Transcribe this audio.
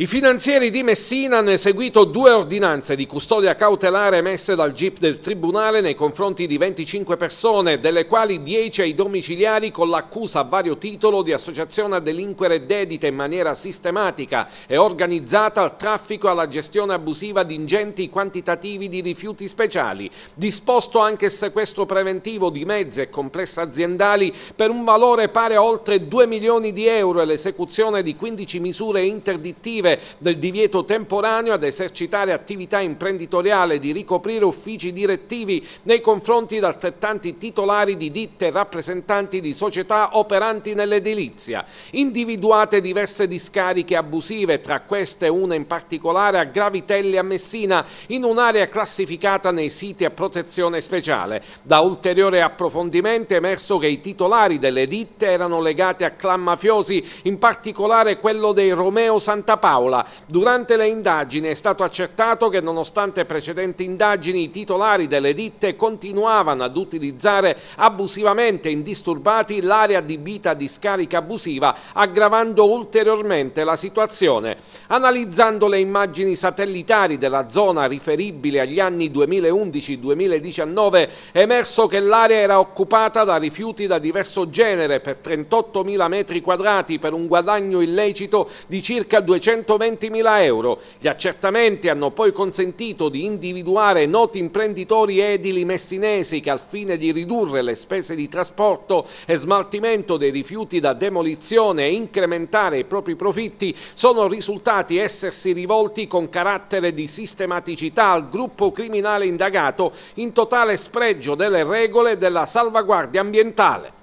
I finanzieri di Messina hanno eseguito due ordinanze di custodia cautelare emesse dal GIP del Tribunale nei confronti di 25 persone, delle quali 10 ai domiciliari con l'accusa a vario titolo di associazione a delinquere dedita in maniera sistematica e organizzata al traffico e alla gestione abusiva di ingenti quantitativi di rifiuti speciali, disposto anche il sequestro preventivo di mezzi e complessi aziendali per un valore pari a oltre 2 milioni di euro e l'esecuzione di 15 misure interdittive breve del divieto temporaneo ad esercitare attività imprenditoriale di ricoprire uffici direttivi nei confronti di altrettanti titolari di ditte e rappresentanti di società operanti nell'edilizia. Individuate diverse discariche abusive, tra queste una in particolare a Gravitelli a Messina, in un'area classificata nei siti a protezione speciale. Da ulteriore approfondimento è emerso che i titolari delle ditte erano legati a clan mafiosi, in particolare quello dei Romeo Santa Paola dell'Aula. Durante le indagini è stato accertato che nonostante precedenti indagini i titolari delle ditte continuavano ad utilizzare abusivamente indisturbati l'area di vita di scarica abusiva, aggravando ulteriormente la situazione. Analizzando le immagini satellitari della zona riferibile agli anni 2011-2019 è emerso che l'area era occupata da rifiuti da diverso genere per 38.000 metri quadrati per un guadagno illecito di circa 200 120.000 euro. Gli accertamenti hanno poi consentito di individuare noti imprenditori edili messinesi che al fine di ridurre le spese di trasporto e smaltimento dei rifiuti da demolizione e incrementare i propri profitti sono risultati essersi rivolti con carattere di sistematicità al gruppo criminale indagato in totale spregio delle regole della salvaguardia ambientale.